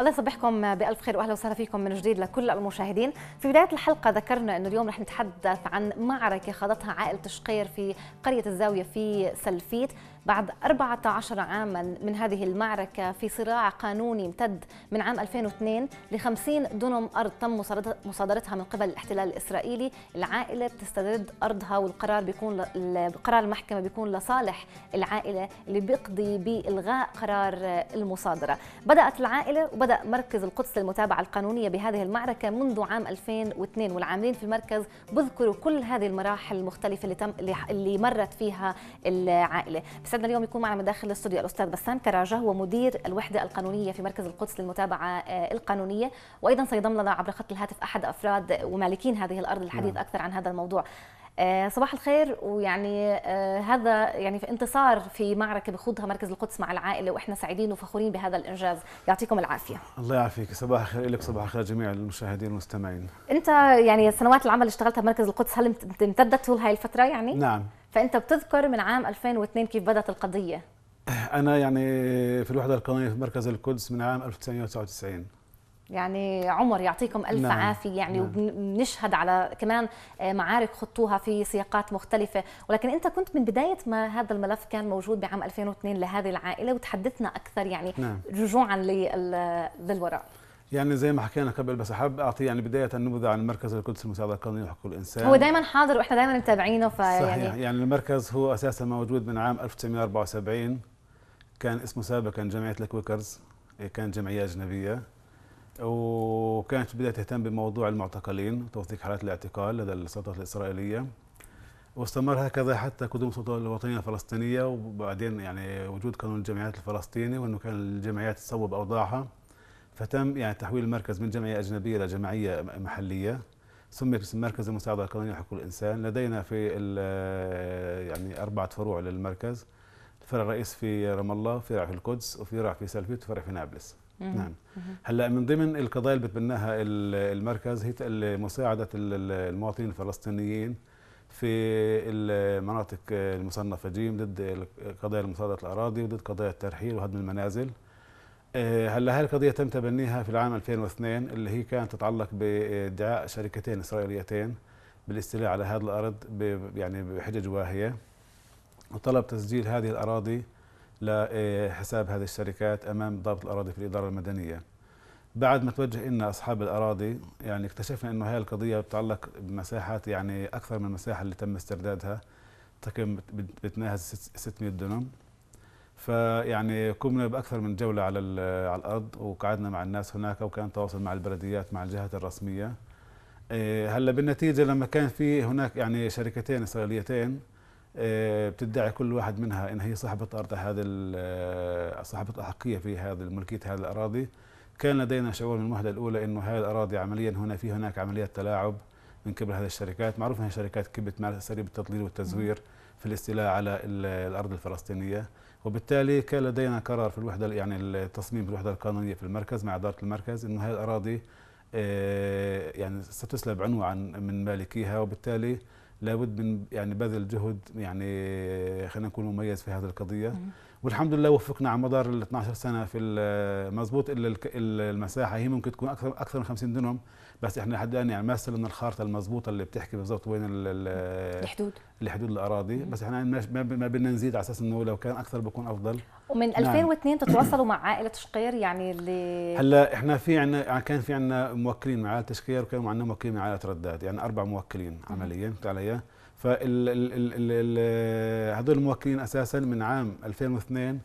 الله يصبحكم بالف خير واهلا وسهلا فيكم من جديد لكل المشاهدين في بدايه الحلقه ذكرنا انه اليوم رح نتحدث عن معركه خاضتها عائله شقير في قريه الزاويه في سلفيت بعد 14 عاما من هذه المعركة في صراع قانوني امتد من عام 2002 ل 50 دونم أرض تم مصادرتها من قبل الاحتلال الإسرائيلي العائلة بتسترد أرضها والقرار بيكون ل... قرار المحكمة بيكون لصالح العائلة اللي بيقضي بإلغاء قرار المصادرة بدأت العائلة وبدأ مركز القدس للمتابعة القانونية بهذه المعركة منذ عام 2002 والعاملين في المركز بذكروا كل هذه المراحل المختلفة اللي, تم... اللي مرت فيها العائلة يسعدنا اليوم يكون معنا من داخل الاستوديو الاستاذ بسام كراجه هو مدير الوحده القانونيه في مركز القدس للمتابعه آه، القانونيه وايضا سيضم لنا عبر خط الهاتف احد افراد ومالكين هذه الارض للحديث نعم. اكثر عن هذا الموضوع آه، صباح الخير ويعني آه، هذا يعني في انتصار في معركه بخوضها مركز القدس مع العائله واحنا سعيدين وفخورين بهذا الانجاز يعطيكم العافيه الله يعافيك صباح الخير لك صباح الخير جميع المشاهدين والمستمعين انت يعني سنوات العمل اللي اشتغلتها بمركز القدس هل امتدت طول هاي الفتره يعني نعم فانت بتذكر من عام 2002 كيف بدات القضيه انا يعني في الوحده القانونيه في مركز القدس من عام 1999 يعني عمر يعطيكم الف نعم. عافيه يعني نعم. وبنشهد على كمان آه، معارك خطوها في سياقات مختلفه ولكن انت كنت من بدايه ما هذا الملف كان موجود بعام 2002 لهذه العائله وتحدثنا اكثر يعني نعم. رجوعا للوراء يعني زي ما حكينا قبل بس احب اعطي يعني بدايه نبذه عن مركز القدس المساعده القانونيه لحقوق الانسان هو دائما حاضر واحنا دائما متابعينه فيعني صحيح يعني, يعني المركز هو اساسا موجود من عام 1974 كان اسمه سابقا جمعيه الكويكرز إيه، كان جمعيه اجنبيه وكانت في تهتم بموضوع المعتقلين وتوثيق حالات الاعتقال لدى السلطات الاسرائيليه واستمر هكذا حتى قدوم السلطه الوطنيه الفلسطينيه وبعدين يعني وجود قانون الجمعيات الفلسطيني وانه كان الجمعيات تصوب اوضاعها فتم يعني تحويل المركز من جمعية أجنبية إلى جمعية محلية سمي باسم مركز المساعدة القانونية لحقوق الإنسان لدينا في آه، يعني أربعة فروع للمركز الفرع الرئيس في رام الله فرع في القدس وفي فرع في سلفيت وفرع في نابلس نعم هلا من ضمن القضايا اللي بتبناها المركز هي مساعدة المواطنين الفلسطينيين في المناطق المصنفة جيم ضد قضايا مصادرة الأراضي وضد قضايا الترحيل وهدم المنازل آه، هلا هاي القضيه تم تبنيها في العام 2002 اللي هي كانت تتعلق بادعاء شركتين اسرائيليتين بالاستيلاء على هذه الارض يعني بحجج واهيه وطلب تسجيل هذه الاراضي لحساب آه، هذه الشركات امام ضابط الاراضي في الاداره المدنيه. بعد ما توجه لنا اصحاب الاراضي يعني اكتشفنا انه هاي القضيه بتتعلق بمساحات يعني اكثر من المساحه اللي تم استردادها تقريبا بتناهز 600 دونم فيعني قمنا باكثر من جوله على على الارض وقعدنا مع الناس هناك وكان تواصل مع البلديات مع الجهات الرسميه إيه، هلا بالنتيجه لما كان في هناك يعني شركتين اسرائيليتين إيه، بتدعي كل واحد منها ان هي صاحبه ارض هذا إيه، صاحبه احقيه في هذا ملكيه هذه الاراضي كان لدينا شعور من المهله الاولى انه هذه الاراضي عمليا هنا في هناك عمليات تلاعب من قبل هذه الشركات معروف انها شركات كبت مع اساليب التضليل والتزوير في الاستيلاء على الارض الفلسطينيه وبالتالي كان لدينا قرار في الوحده يعني التصميم في الوحده القانونيه في المركز مع اداره المركز انه هذه الاراضي آه، يعني ستسلب عنوان من مالكيها وبالتالي لابد من يعني بذل جهد يعني خلينا نكون مميز في هذه القضيه والحمد لله وفقنا على مدار ال 12 سنه في مضبوط الا المساحه هي ممكن تكون اكثر اكثر من 50 دونم بس احنا لحد الان يعني ما استلمنا الخارطه المضبوطه اللي بتحكي بالضبط وين الحدود الحدود الاراضي بس احنا ما بدنا نزيد على اساس انه لو كان اكثر بكون افضل ومن 2002 نعم. تتواصلوا مع عائله شقير يعني اللي هلا احنا في عندنا يعني كان في عندنا موكلين مع عائله شقير وكان عندنا موكلين مع عائله رداد يعني اربع موكلين عمليا فهمت علي؟ فال هذول الموكلين اساسا من عام 2002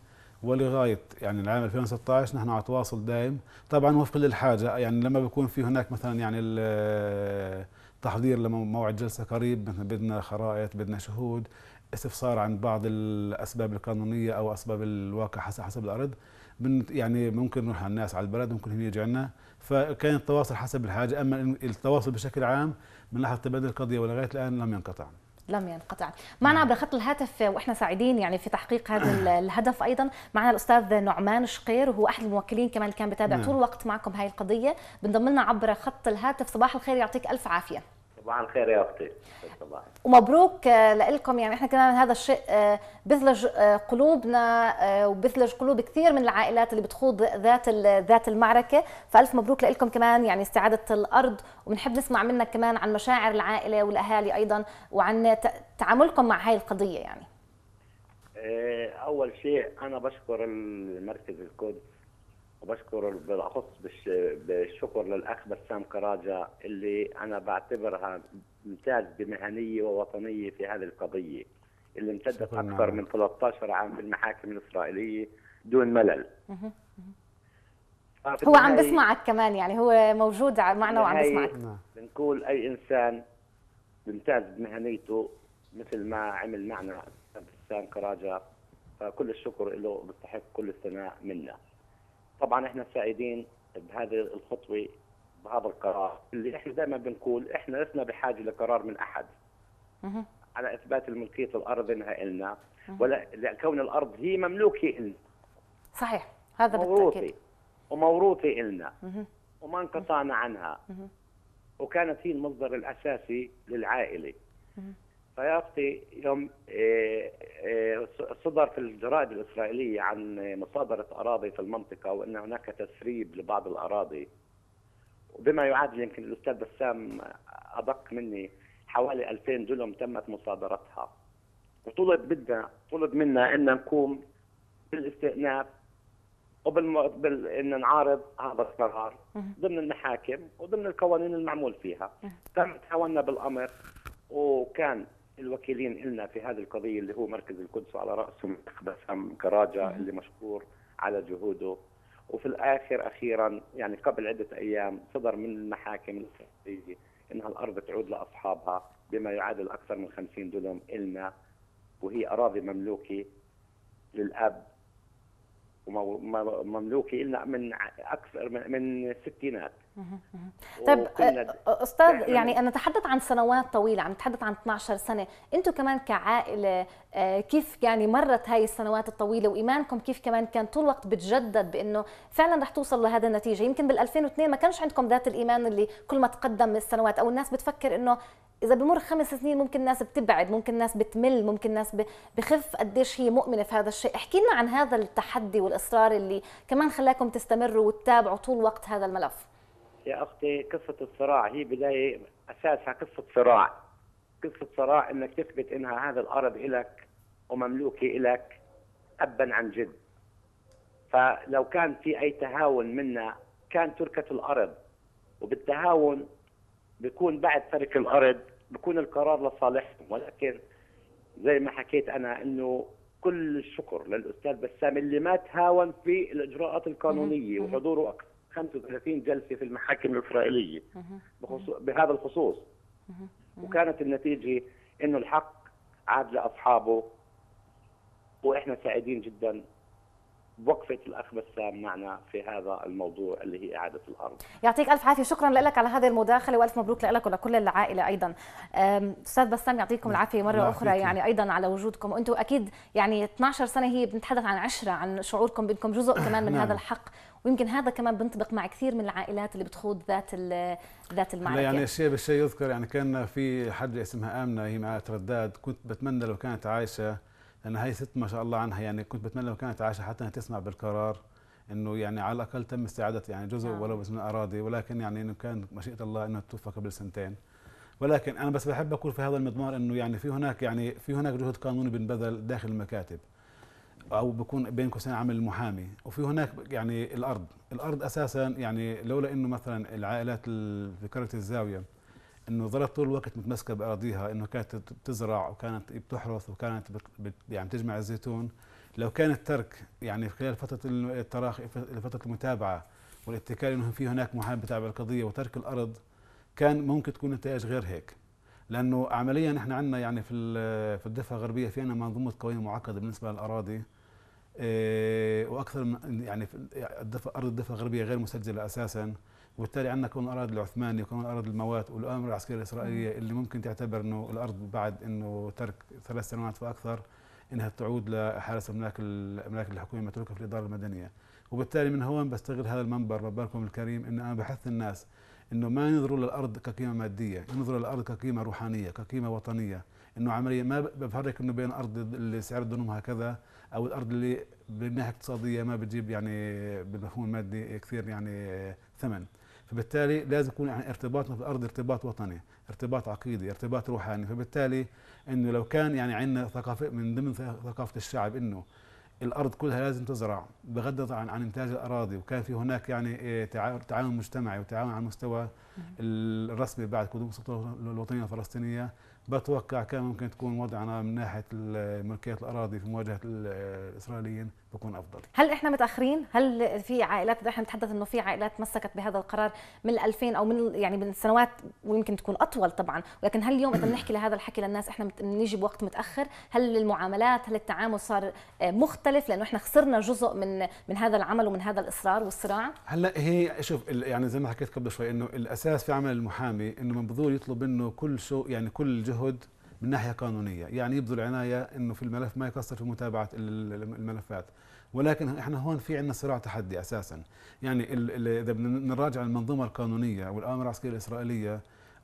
ولغايه يعني العام 2016 نحن على تواصل دائم طبعا وفق للحاجه يعني لما بيكون في هناك مثلا يعني التحضير لموعد جلسه قريب بدنا خرائط بدنا شهود استفسار عن بعض الاسباب القانونيه او اسباب الواقع حسب حسب الارض من يعني ممكن نروح على الناس على البلد ممكن هم يجوا عنا فكان التواصل حسب الحاجه اما التواصل بشكل عام من لحظه تبادل القضيه ولغايه الان لم ينقطع. لم ينقطع معنا عبر خط الهاتف واحنا سعيدين يعني في تحقيق هذا نعم. الهدف ايضا معنا الاستاذ نعمان شقير وهو احد الموكلين كمان اللي كان بيتابع نعم. طول الوقت معكم هاي القضيه بنضم لنا عبر خط الهاتف صباح الخير يعطيك الف عافيه صباح الخير يا اختي صباح ومبروك آه، لكم يعني احنا كمان هذا الشيء آه، بثلج آه، قلوبنا وبثلج قلوب كثير من العائلات اللي بتخوض ذات ذات المعركه فالف مبروك لكم كمان يعني استعاده الارض وبنحب نسمع منك كمان عن مشاعر العائله والاهالي ايضا وعن تعاملكم مع هاي القضيه يعني اول شيء انا بشكر المركز القدس وبشكر بالاخص بالشكر للاخ بسام كراجة اللي انا بعتبرها امتاز بمهنيه ووطنيه في هذه القضيه اللي امتدت اكثر نعم. من 13 عام في المحاكم الاسرائيليه دون ملل. هو عم بسمعك كمان يعني هو موجود معنا وعم بسمعك. نعم. بنقول اي انسان بمتاز بمهنيته مثل ما عمل معنا بسام كراجة فكل الشكر له بيستحق كل الثناء منا. طبعا احنا سعيدين بهذه الخطوه بهذا القرار اللي احنا دائما بنقول احنا لسنا بحاجه لقرار من احد على اثبات ملكيه الارض انها النا ولا لكون الارض هي مملوكه النا صحيح هذا موروثي بالتأكيد. وموروثي النا وما انقطعنا عنها وكانت هي المصدر الاساسي للعائله فيأتي يوم آه، آه، صدر في الجرائد الإسرائيلية عن مصادرة أراضي في المنطقة وأن هناك تسريب لبعض الأراضي بما يعادل يمكن الأستاذ بسام أدق مني حوالي 2000 دولم تمت مصادرتها وطلب بدنا طلب منا أن نقوم بالاستئناف وبال بال... ان نعارض هذا القرار ضمن المحاكم وضمن القوانين المعمول فيها تم تحاولنا بالامر وكان الوكيلين لنا في هذه القضية اللي هو مركز القدس على رأسهم بسام كراجة اللي مشكور على جهوده وفي الآخر أخيرا يعني قبل عدة أيام صدر من المحاكم الخليجية إنها الأرض تعود لأصحابها بما يعادل أكثر من 50 دولم إلنا وهي أراضي مملوكة للأب ومملوكة إلنا من أكثر من الستينات طيب استاذ يعني انا تحدث عن سنوات طويله عم نتحدث عن 12 سنه انتم كمان كعائله كيف يعني مرت هاي السنوات الطويله وايمانكم كيف كمان كان طول الوقت بتجدد بانه فعلا رح توصل لهذا النتيجه يمكن بال2002 ما كانش عندكم ذات الايمان اللي كل ما تقدم السنوات او الناس بتفكر انه اذا بمر خمس سنين ممكن الناس بتبعد ممكن الناس بتمل ممكن الناس بخف قديش هي مؤمنه في هذا الشيء احكي لنا عن هذا التحدي والاصرار اللي كمان خلاكم تستمروا وتتابعوا طول وقت هذا الملف يا أختي قصة الصراع هي بداية أساسها قصة صراع قصة صراع أنك تثبت أنها هذا الأرض إلك ومملوكه إلك أبا عن جد فلو كان في أي تهاون منا كان تركة الأرض وبالتهاون بيكون بعد ترك الأرض بيكون القرار لصالحهم ولكن زي ما حكيت أنا أنه كل الشكر للأستاذ بسام اللي ما تهاون في الإجراءات القانونية وحضوره أكثر 35 جلسه في المحاكم الاسرائيليه بهذا الخصوص وكانت النتيجه انه الحق عاد لاصحابه واحنا سعيدين جدا بوقفة الأخ بسام معنا في هذا الموضوع اللي هي إعادة الأرض يعطيك ألف عافية شكرا لك على هذه المداخلة وألف مبروك لك ولكل العائلة أيضا أستاذ بسام يعطيكم نعم. العافية مرة أخرى لا يعني أيضا على وجودكم وأنتم أكيد يعني 12 سنة هي بنتحدث عن عشرة عن شعوركم بأنكم جزء كمان من نعم. هذا الحق ويمكن هذا كمان بينطبق مع كثير من العائلات اللي بتخوض ذات ذات يعني المعركه يعني الشيء بالشيء يذكر يعني كان في حد اسمها امنه هي مع ترداد كنت بتمنى لو كانت عايشه لان هي ست ما شاء الله عنها يعني كنت بتمنى لو كانت عايشه حتى انها تسمع بالقرار انه يعني على الاقل تم استعاده يعني جزء آه. ولو من الاراضي ولكن يعني انه كان مشيئه الله انه توفى قبل سنتين ولكن انا بس بحب اقول في هذا المضمار انه يعني في هناك يعني في هناك جهد قانوني بنبذل داخل المكاتب او بكون بين قوسين عمل المحامي وفي هناك يعني الارض الارض اساسا يعني لولا انه مثلا العائلات في كره الزاويه انه ظلت طول الوقت متمسكه باراضيها انه كانت بتزرع وكانت بتحرث وكانت يعني بتجمع الزيتون لو كان الترك يعني خلال فتره التراخي فتره المتابعه والاتكال انه في هناك محامي بتابع القضيه وترك الارض كان ممكن تكون نتائج غير هيك لانه عمليا احنا عندنا يعني في في الضفه الغربيه في عندنا منظومه قوانين معقده بالنسبه للاراضي إيه واكثر من يعني الضفه ارض الضفه الغربيه غير مسجله اساسا وبالتالي عندنا كون الاراضي العثماني وكون الاراضي الموات والامر العسكريه الاسرائيليه اللي ممكن تعتبر انه الارض بعد انه ترك ثلاث سنوات فاكثر انها تعود لحارس املاك الملاك الحكومي المتروكه في الاداره المدنيه وبالتالي من هون بستغل هذا المنبر مباركم الكريم ان انا بحث الناس انه ما ينظروا للارض كقيمه ماديه ينظروا للارض كقيمه روحانيه كقيمه وطنيه انه عمليه ما بفرق انه بين ارض اللي سعر الدنوم هكذا او الارض اللي من الناحيه اقتصاديه ما بتجيب يعني بالمفهوم المادي كثير يعني ثمن فبالتالي لازم يكون يعني ارتباطنا في الارض ارتباط وطني ارتباط عقيدي ارتباط روحاني فبالتالي انه لو كان يعني عندنا ثقافه من ضمن ثقافه الشعب انه الارض كلها لازم تزرع بغض عن عن انتاج الاراضي وكان في هناك يعني آه، تعاون مجتمعي وتعاون على المستوى الرسمي بعد قدوم السلطه الوطنيه الفلسطينيه بتوقع كان ممكن تكون وضعنا من ناحيه ملكيه الاراضي في مواجهه الاسرائيليين آه، بكون افضل هل احنا متاخرين هل في عائلات احنا بنتحدث انه في عائلات مسكت بهذا القرار من 2000 او من يعني من السنوات ويمكن تكون اطول طبعا ولكن هل اليوم اذا بنحكي لهذا الحكي للناس احنا بنيجي بوقت متاخر هل المعاملات هل التعامل صار آه، مختلف لانه احنا خسرنا جزء من من هذا العمل ومن هذا الاصرار والصراع هلا هي شوف يعني زي ما حكيت قبل شوي انه الاساس في عمل المحامي انه منظور يطلب منه كل شو يعني كل جهد من ناحيه قانونيه يعني يبذل عنايه انه في الملف ما يقصر في متابعه الملفات ولكن احنا هون في عندنا صراع تحدي اساسا يعني اذا بدنا نراجع المنظومه القانونيه والاوامر العسكريه الاسرائيليه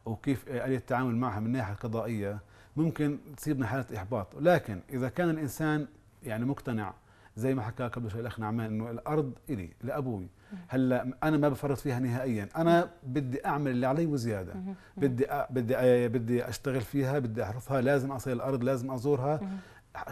وكيف آلية التعامل معها من الناحيه القضائيه ممكن تصيبنا حاله احباط لكن اذا كان الانسان يعني مقتنع زي ما حكى قبل شوي الاخ نعمان انه الارض الي لابوي هلا انا ما بفرط فيها نهائيا انا بدي اعمل اللي علي وزياده بدي أ... بدي أ... بدي اشتغل فيها بدي احرثها لازم اصل الارض لازم ازورها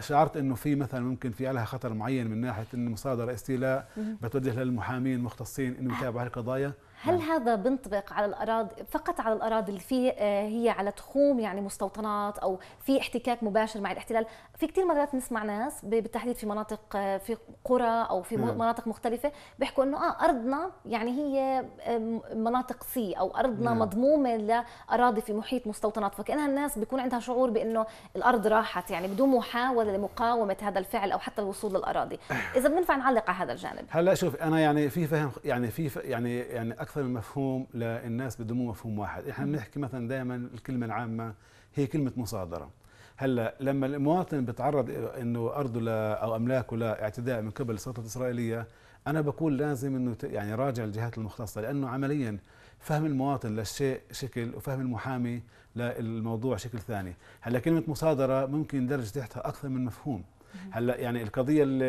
شعرت انه في مثلا ممكن في عليها خطر معين من ناحيه ان مصادره استيلاء بتوجه للمحامين المختصين انه يتابعوا هالقضايا هل نعم. هذا بينطبق على الاراضي فقط على الاراضي اللي فيه آه، هي على تخوم يعني مستوطنات او في احتكاك مباشر مع الاحتلال في كثير مرات نسمع ناس بالتحديد في مناطق آه، في قرى او في نعم. مناطق مختلفه بيحكوا انه اه ارضنا يعني هي آه، مناطق سي او ارضنا نعم. مضمومه لاراضي في محيط مستوطنات فكانها الناس بيكون عندها شعور بانه الارض راحت يعني بدون محاوله لمقاومه هذا الفعل او حتى الوصول للاراضي اذا بنفع نعلق على هذا الجانب هلا شوف انا يعني في فهم يعني في يعني يعني اكثر من مفهوم للناس بدهم مفهوم واحد احنا بنحكي مثلا دائما الكلمه العامه هي كلمه مصادره هلا لما المواطن بيتعرض انه ارضه لا او املاكه لاعتداء من قبل السلطات الاسرائيليه انا بقول لازم انه يعني راجع الجهات المختصه لانه عمليا فهم المواطن للشيء شكل وفهم المحامي للموضوع شكل ثاني هلا كلمه مصادره ممكن درجه تحتها اكثر من مفهوم هلا يعني القضيه اللي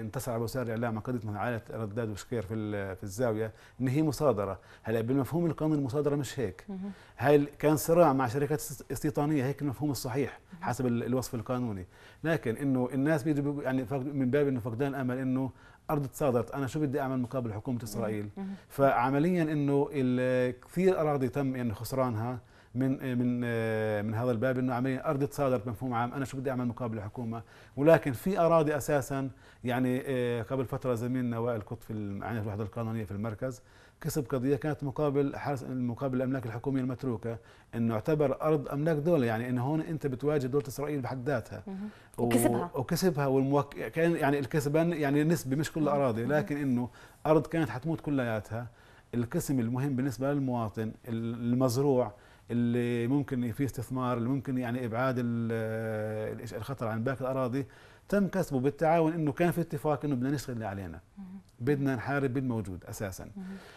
انتصر على وسائل الاعلام قضيه عائله رداد وشكير في في الزاويه ان هي مصادره هلا بالمفهوم القانوني المصادره مش هيك هاي كان صراع مع شركات استيطانيه هيك المفهوم الصحيح حسب الوصف القانوني لكن انه الناس بيجوا يعني من باب انه فقدان امل انه ارض تصادرت انا شو بدي اعمل مقابل حكومه اسرائيل فعمليا انه كثير اراضي تم يعني خسرانها من آه، من آه، من هذا الباب انه عمليا ارضي تصادرت مفهوم عام انا شو بدي اعمل مقابل الحكومه ولكن في اراضي اساسا يعني آه، قبل فتره زميلنا وائل قطف عن يعني الوحده القانونيه في المركز كسب قضيه كانت مقابل حرس مقابل الاملاك الحكوميه المتروكه انه اعتبر ارض املاك دوله يعني انه هون انت بتواجه دوله اسرائيل بحد ذاتها وكسبها وكسبها والموك... كان يعني الكسبان يعني نسبه مش كل الاراضي لكن انه ارض كانت حتموت كلياتها القسم المهم بالنسبه للمواطن المزروع اللي ممكن في استثمار اللي ممكن يعني ابعاد آه، الخطر عن باقي الاراضي تم كسبه بالتعاون انه كان في اتفاق انه بدنا نشتغل اللي علينا بدنا نحارب بالموجود اساسا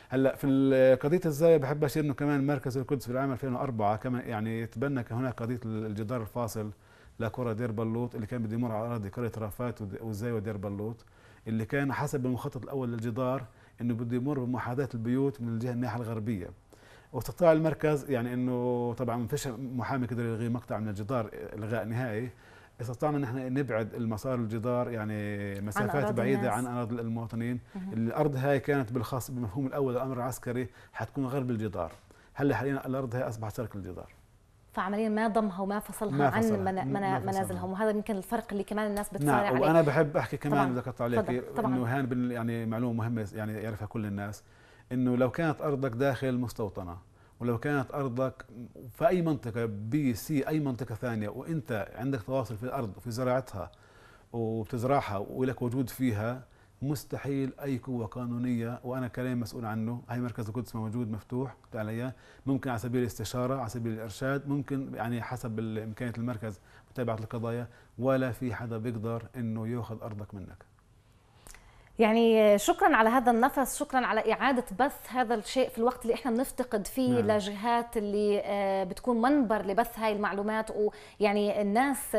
هلا في آه، قضيه الزاويه بحب اشير انه كمان مركز القدس في العام 2004 كمان يعني تبنى هناك قضيه الجدار الفاصل لقرى دير بلوط اللي كان بده يمر على اراضي قريه رافات والزاويه ودير بلوط اللي كان حسب المخطط الاول للجدار انه بده يمر بمحاذاه البيوت من الجهه الناحيه الغربيه واستطاع المركز يعني انه طبعا ما فيش محامي قدر يلغي مقطع من الجدار الغاء نهائي استطعنا ان احنا نبعد المسار الجدار يعني مسافات عن بعيده الناس. عن اراضي المواطنين الارض هاي كانت بالخاص بمفهوم الاول الامر العسكري حتكون غرب الجدار هلا حاليا الارض هاي اصبحت شرق الجدار فعمليا ما ضمها وما فصلها ما عن منا من ما منازلهم وهذا يمكن الفرق اللي كمان الناس نعم، بتصارع نعم عليه وانا بحب احكي كمان اذا اقطع عليك انه هان يعني معلومه مهمه يعني يعرفها كل الناس انه لو كانت ارضك داخل المستوطنه ولو كانت ارضك في اي منطقه بي سي اي منطقه ثانيه وانت عندك تواصل في الارض في زراعتها وبتزرعها ولك وجود فيها مستحيل اي قوه قانونيه وانا كلام مسؤول عنه هي مركز القدس موجود مفتوح علي ممكن على سبيل الاستشاره على سبيل الارشاد ممكن يعني حسب امكانيه المركز متابعه القضايا ولا في حدا بيقدر انه ياخذ ارضك منك يعني شكرا على هذا النفس شكرا على إعادة بث هذا الشيء في الوقت اللي إحنا بنفتقد فيه نعم. لجهات اللي آه، بتكون منبر لبث هاي المعلومات ويعني الناس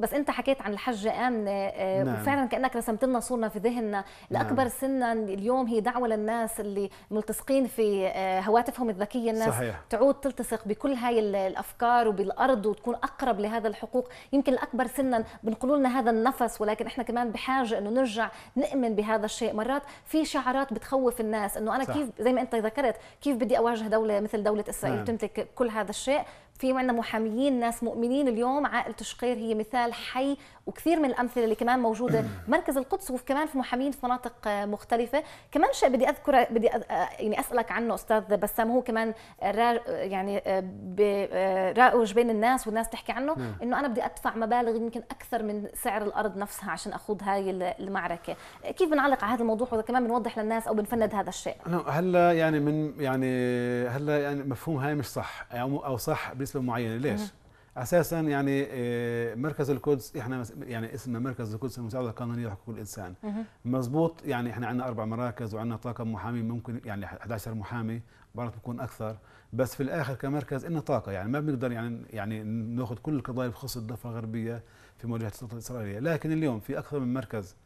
بس انت حكيت عن الحجه آه، امنه نعم. وفعلا كانك رسمت لنا صوره في ذهننا نعم. لاكبر نعم. سنا اليوم هي دعوه للناس اللي ملتصقين في آه، هواتفهم الذكيه الناس صحيح. تعود تلتصق بكل هاي الافكار وبالارض وتكون اقرب لهذا الحقوق يمكن الاكبر سنا بنقولوا لنا هذا النفس ولكن احنا كمان بحاجه انه نرجع نؤمن بهذا الشيء مرات في شعارات بتخوف الناس انه انا صح. كيف زي ما انت ذكرت كيف بدي اواجه دوله مثل دوله اسرائيل نعم. تمتلك كل هذا الشيء في عندنا محاميين ناس مؤمنين اليوم عائلة شقير هي مثال حي وكثير من الأمثلة اللي كمان موجودة مركز القدس وكمان في محامين في مناطق آه، مختلفة كمان شيء بدي أذكر بدي آه، يعني أسألك عنه أستاذ بسام هو كمان را يعني آه، راوج بين الناس والناس تحكي عنه نعم. إنه أنا بدي أدفع مبالغ يمكن أكثر من سعر الأرض نفسها عشان أخوض هاي المعركة كيف بنعلق على هذا الموضوع وإذا كمان بنوضح للناس أو بنفند هذا الشيء هلا يعني من يعني هلا يعني مفهوم هاي مش صح أو صح نسبه معينه ليش؟ اساسا يعني آه، مركز القدس احنا يعني اسمه مركز القدس المساعده القانونيه لحقوق الانسان مزبوط يعني احنا عندنا اربع مراكز وعندنا طاقم محامي ممكن يعني 11 محامي مرات بكون اكثر بس في الاخر كمركز إلنا طاقه يعني ما بنقدر يعني يعني ناخذ كل القضايا اللي بتخص الضفه الغربيه في مواجهه السلطه الاسرائيليه لكن اليوم في اكثر من مركز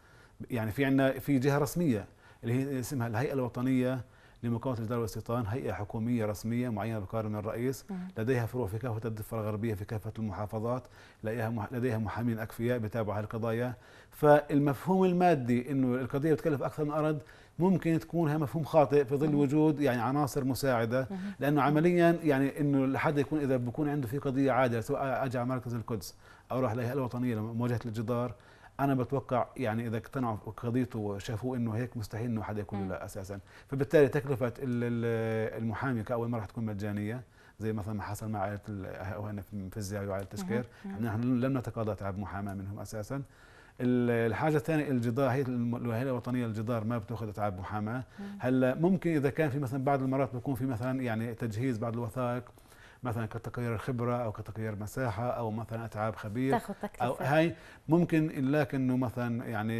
يعني في عندنا في جهه رسميه اللي هي اسمها الهيئه الوطنيه لمقاومه الاداره والاستيطان هيئه حكوميه رسميه معينه بقرار من الرئيس نعم. لديها فروع في كافه الضفه الغربيه في كافه المحافظات لديها لديها محامين اكفياء بيتابعوا هالقضايا فالمفهوم المادي انه القضيه بتكلف اكثر من ارض ممكن تكون هي مفهوم خاطئ في ظل نعم. وجود يعني عناصر مساعده نعم. لانه عمليا يعني انه لحد يكون اذا بكون عنده في قضيه عادله سواء اجى على مركز القدس او راح للهيئه الوطنيه لمواجهه الجدار انا بتوقع يعني اذا اقتنعوا بقضيته وشافوا انه هيك مستحيل انه حدا يكون له اساسا فبالتالي تكلفه المحامي كاول مره رح تكون مجانيه زي مثلا ما حصل مع عائله اهلنا في الزاويه وعائله تشكير نحن لم نتقاضى تعب محاماه منهم اساسا الحاجه الثانيه الجدار هي الوهله الوطنيه الجدار ما بتاخذ تعب محاماه هلا ممكن اذا كان في مثلا بعض المرات بيكون في مثلا يعني تجهيز بعض الوثائق مثلا كتغيير الخبره او كتغيير مساحه او مثلا اتعاب خبير او هاي ممكن لكنه مثلا يعني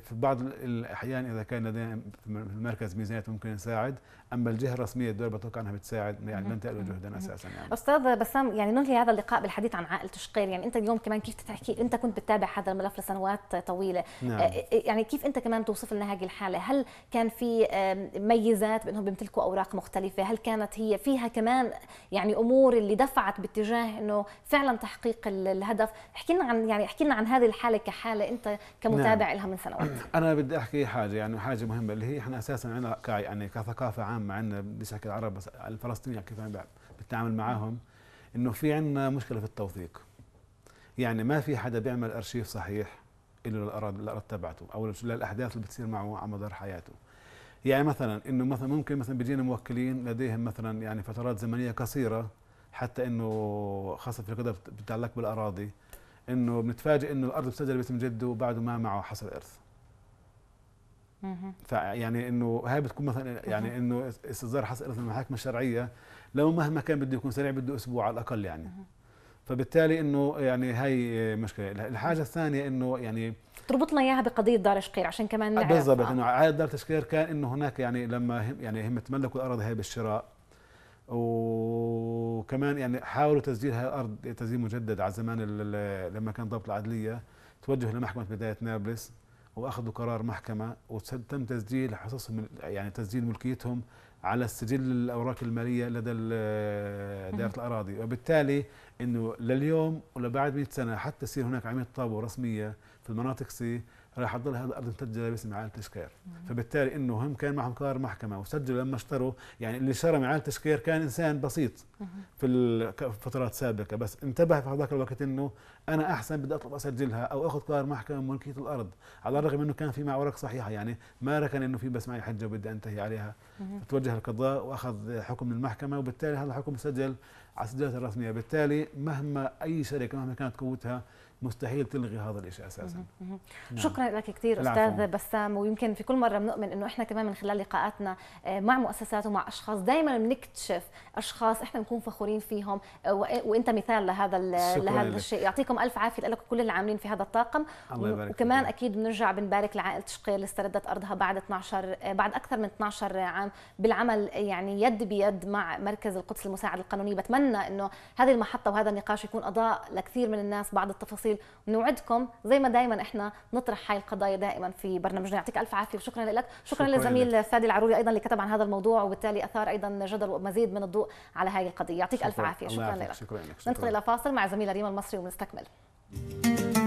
في بعض الاحيان اذا كان لدينا في المركز ميزانيات ممكن نساعد اما الجهه الرسميه الدوله بتوقع انها بتساعد يعني بنتقل جهدنا اساسا يعني استاذ بسام يعني ننهي هذا اللقاء بالحديث عن عائله شقير يعني انت اليوم كمان كيف تحكي انت كنت بتتابع هذا الملف لسنوات طويله نعم. آه، آه، يعني كيف انت كمان توصف لنا هذه الحاله هل كان في ميزات بانهم بيمتلكوا اوراق مختلفه هل كانت هي فيها كمان يعني امور الامور اللي دفعت باتجاه انه فعلا تحقيق الهدف احكي لنا عن يعني احكي لنا عن هذه الحاله كحاله انت كمتابع نعم. لها من سنوات انا بدي احكي حاجه يعني حاجه مهمه اللي هي احنا اساسا عندنا يعني كثقافه عامه عندنا بشكل احكي العرب الفلسطينيين يعني كيف يعني بتعامل معاهم انه في عندنا مشكله في التوثيق يعني ما في حدا بيعمل ارشيف صحيح الا للاراضي الارض تبعته او للاحداث اللي بتصير معه على مدار حياته يعني مثلا انه مثلا ممكن مثلا بيجينا موكلين لديهم مثلا يعني فترات زمنيه قصيره حتى انه خاصه في القضاء بتتعلق بالاراضي انه بنتفاجئ انه الارض بتسجل باسم جده وبعده ما معه حصل ارث فيعني انه هاي بتكون مثلا يعني انه استصدار حصل ارث المحاكم الشرعيه لو مهما كان بده يكون سريع بده اسبوع على الاقل يعني فبالتالي انه يعني هاي مشكله الحاجه الثانيه انه يعني تربطنا اياها بقضيه دار شقير عشان كمان آه، بالضبط آه. انه عائله دار تشقير كان انه هناك يعني لما هم يعني هم تملكوا الاراضي هاي بالشراء وكمان يعني حاولوا تسجيل هذه الارض تسجيل مجدد على زمان لما كان ضبط العدليه توجه لمحكمه بدايه نابلس واخذوا قرار محكمه وتم تسجيل حصصهم يعني تسجيل ملكيتهم على السجل الاوراق الماليه لدى دائره الاراضي وبالتالي انه لليوم ولبعد 100 سنه حتى يصير هناك عمليه طابو رسميه في المناطق سي راح تضل هذه الارض مسجله باسم معالي تسكير فبالتالي انه هم كان معهم قرار محكمه وسجلوا لما اشتروا يعني اللي من معالي تسكير كان انسان بسيط في الفترات السابقه بس انتبه في هذاك الوقت انه انا احسن بدي اطلب اسجلها او اخذ قرار محكمه ملكيه الارض على الرغم انه كان في مع ورق صحيحه يعني ما ركن انه في بس معي حجه وبدي انتهي عليها توجه القضاء واخذ حكم من المحكمه وبالتالي هذا الحكم سجل على السجلات الرسميه بالتالي مهما اي شركه مهما كانت قوتها مستحيل تلغي هذا الشيء اساسا نعم. شكرا لك كثير استاذ بسام ويمكن في كل مره بنؤمن انه احنا كمان من خلال لقاءاتنا آه، مع مؤسسات ومع اشخاص دائما بنكتشف اشخاص احنا بنكون فخورين فيهم آه، آه، وانت مثال لهذا لهذا الشيء يعطيكم الف عافيه لكم كل اللي عاملين في هذا الطاقم الله يبارك وكمان فيك. اكيد بنرجع بنبارك لعائله شقير اللي استردت ارضها بعد 12 بعد اكثر من 12 عام بالعمل يعني يد بيد مع مركز القدس المساعد القانونيه بتمنى انه هذه المحطه وهذا النقاش يكون اضاء لكثير من الناس بعض التفاصيل التفاصيل ونوعدكم زي ما دائما احنا نطرح هاي القضايا دائما في برنامجنا يعطيك الف عافيه وشكرا لك شكرا, شكرا للزميل فادي العروري ايضا اللي كتب عن هذا الموضوع وبالتالي اثار ايضا جدل ومزيد من الضوء على هاي القضيه يعطيك الف عافيه شكرا لك شكرا لك ننتقل الى فاصل مع زميله ريما المصري ونستكمل Thank you.